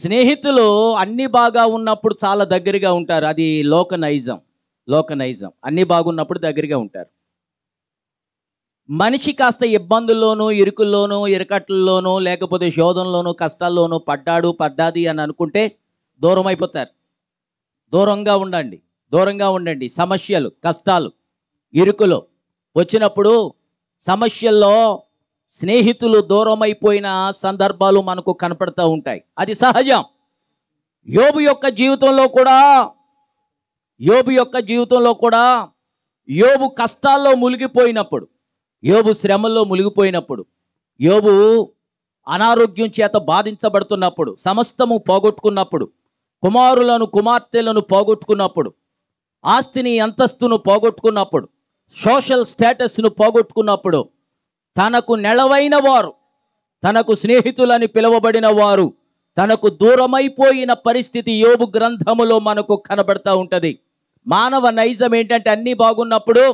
స్నేహితులు అన్ని బాగా ఉన్నప్పుడు చాలా దగ్గరగా ఉంటారు అది లోకనైజం లోకనైజం అన్ని బాగున్నప్పుడు దగ్గరగా ఉంటారు మనిషి కాస్త ఇబ్బందుల్లోనూ ఇరుకుల్లోనూ ఇరకట్లలోనూ లేకపోతే శోధంలోనూ కష్టాల్లోనూ పడ్డాడు పడ్డాది అని అనుకుంటే దూరం అయిపోతారు దూరంగా ఉండండి దూరంగా ఉండండి సమస్యలు కష్టాలు ఇరుకులు వచ్చినప్పుడు సమస్యల్లో స్నేహితులు దూరమైపోయిన సందర్భాలు మనకు కనపడుతూ ఉంటాయి అది సహజం యోబు యొక్క జీవితంలో కూడా యోబు యొక్క జీవితంలో కూడా యోబు కష్టాల్లో మునిగిపోయినప్పుడు యోబు శ్రమల్లో మునిగిపోయినప్పుడు యోబు అనారోగ్యం చేత బాధించబడుతున్నప్పుడు సమస్తము పోగొట్టుకున్నప్పుడు కుమారులను కుమార్తెలను పోగొట్టుకున్నప్పుడు ఆస్తిని అంతస్తును పోగొట్టుకున్నప్పుడు సోషల్ స్టేటస్ను పోగొట్టుకున్నప్పుడు తనకు నెలవైన వారు తనకు స్నేహితులని పిలువబడిన వారు తనకు దూరమైపోయిన పరిస్థితి యోబు గ్రంథములో మనకు కనబడతా ఉంటుంది మానవ నైజం ఏంటంటే అన్నీ బాగున్నప్పుడు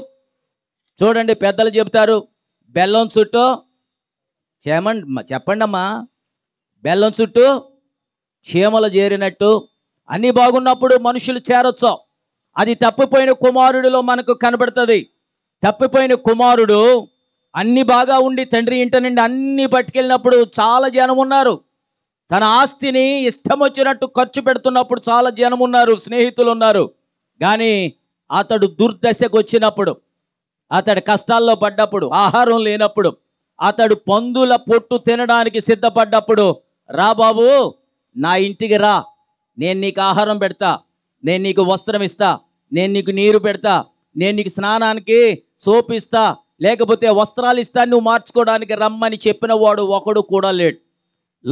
చూడండి పెద్దలు చెబుతారు బెల్లం చుట్టూ చేమండి చెప్పండమ్మా బెల్లం చుట్టూ క్షేమలు చేరినట్టు అన్నీ బాగున్నప్పుడు మనుషులు చేరొచ్చు అది తప్పిపోయిన కుమారుడిలో మనకు కనబడుతుంది తప్పిపోయిన కుమారుడు అన్ని బాగా ఉండి తండ్రి ఇంటి నుండి అన్ని పట్టుకెళ్ళినప్పుడు చాలా జనం ఉన్నారు తన ఆస్తిని ఇష్టం వచ్చినట్టు ఖర్చు పెడుతున్నప్పుడు చాలా జనం ఉన్నారు స్నేహితులు ఉన్నారు కానీ అతడు దుర్దశకు వచ్చినప్పుడు అతడు కష్టాల్లో పడ్డప్పుడు ఆహారం లేనప్పుడు అతడు పందుల పొట్టు తినడానికి సిద్ధపడ్డప్పుడు రా బాబు నా ఇంటికి రా నేను నీకు ఆహారం పెడతా నేను నీకు వస్త్రం ఇస్తా నేను నీకు నీరు పెడతా నేను నీకు స్నానానికి సోపిస్తా లేకపోతే వస్త్రాలు ఇస్తాను నువ్వు మార్చుకోవడానికి రమ్మని చెప్పిన వాడు ఒకడు కూడా లేడు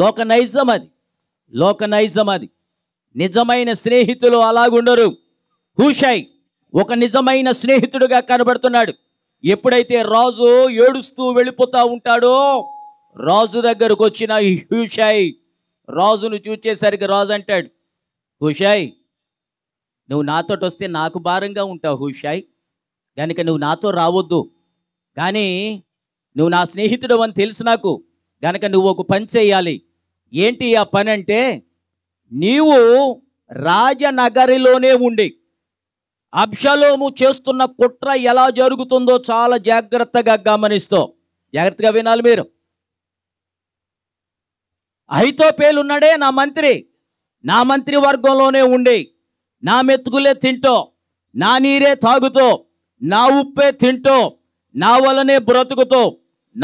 లోక నైజం అది లోక నైజం అది నిజమైన స్నేహితులు అలాగుండరు హుషాయ్ ఒక నిజమైన స్నేహితుడుగా కనబడుతున్నాడు ఎప్పుడైతే రాజు ఏడుస్తూ వెళ్ళిపోతా ఉంటాడో రాజు దగ్గరకు వచ్చిన హుషాయ్ రాజును చూచేసరికి రాజు అంటాడు హుషాయ్ నువ్వు నాతోటి వస్తే నాకు భారంగా ఉంటావు హుషాయ్ కనుక నువ్వు నాతో రావద్దు కానీ నువ్వు నా స్నేహితుడు అని తెలుసు నాకు గనక నువ్వు ఒక పని చేయాలి ఏంటి ఆ పని అంటే నీవు రాజనగరిలోనే ఉండి అబ్షలోము చేస్తున్న కుట్ర ఎలా జరుగుతుందో చాలా జాగ్రత్తగా గమనిస్తావు జాగ్రత్తగా వినాలి మీరు అయితో పేలున్నాడే నా మంత్రి నా మంత్రి వర్గంలోనే ఉండి నా మెతుకులే తింటో నా నీరే తాగుతో నా ఉప్పే తింటో నా వలనే బ్రతుకుతో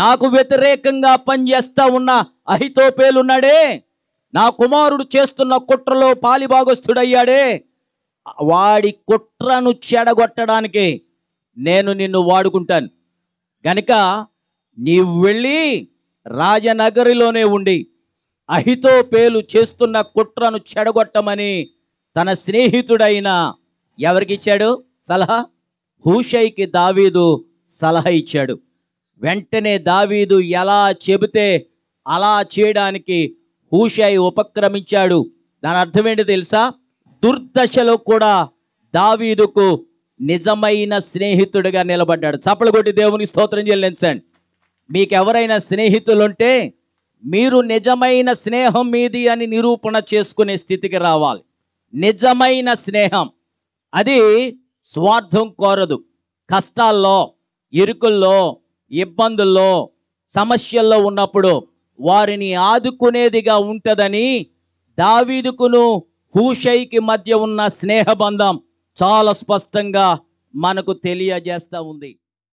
నాకు వ్యతిరేకంగా పనిచేస్తా ఉన్న అహితోపేలున్నాడే నా కుమారుడు చేస్తున్న కుట్రలో పాలిభాగస్థుడయ్యాడే వాడి కుట్రను చెడగొట్టడానికి నేను నిన్ను వాడుకుంటాను గనక నీవు వెళ్ళి రాజనగరిలోనే ఉండి అహితోపేలు చేస్తున్న కుట్రను చెడగొట్టమని తన స్నేహితుడైన ఎవరికిచ్చాడు సలహా హూషైకి దావీదు సలహా ఇచ్చాడు వెంటనే దావీదు ఎలా చెబితే అలా చేయడానికి హూషాయి ఉపక్రమించాడు దాని అర్థమేంటి తెలుసా దుర్దశలో కూడా దావీదుకు నిజమైన స్నేహితుడిగా నిలబడ్డాడు చప్పలు కొట్టి దేవునికి స్తోత్రం చెల్లించండి మీకు ఎవరైనా స్నేహితులుంటే మీరు నిజమైన స్నేహం మీది అని నిరూపణ చేసుకునే స్థితికి రావాలి నిజమైన స్నేహం అది స్వార్థం కోరదు కష్టాల్లో ఇరుకుల్లో ఇబ్బందుల్లో సమస్యల్లో ఉన్నప్పుడు వారిని ఆదుకునేదిగా ఉంటుందని దావీదుకును హూషైకి మధ్య ఉన్న స్నేహబంధం చాలా స్పష్టంగా మనకు తెలియజేస్తూ ఉంది